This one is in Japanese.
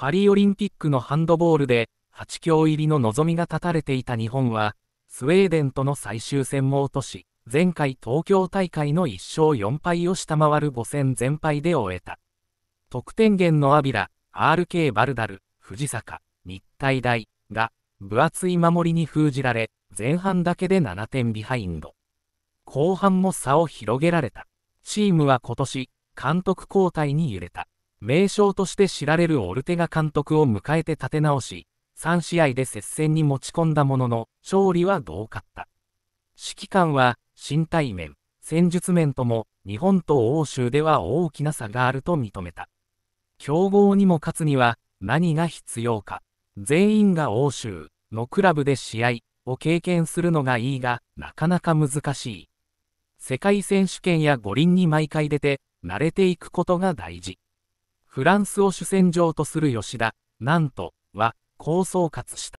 パリオリンピックのハンドボールで8強入りの望みが立たれていた日本は、スウェーデンとの最終戦も落とし、前回東京大会の1勝4敗を下回る5戦全敗で終えた。得点源のアビラ、RK バルダル、藤坂、日体大が分厚い守りに封じられ、前半だけで7点ビハインド。後半も差を広げられた。チームは今年、監督交代に揺れた。名将として知られるオルテガ監督を迎えて立て直し、3試合で接戦に持ち込んだものの、勝利は遠かった。指揮官は、身体面、戦術面とも、日本と欧州では大きな差があると認めた。強豪にも勝つには、何が必要か。全員が欧州のクラブで試合を経験するのがいいが、なかなか難しい。世界選手権や五輪に毎回出て、慣れていくことが大事。フランスを主戦場とする吉田、なんと、は、構想活した。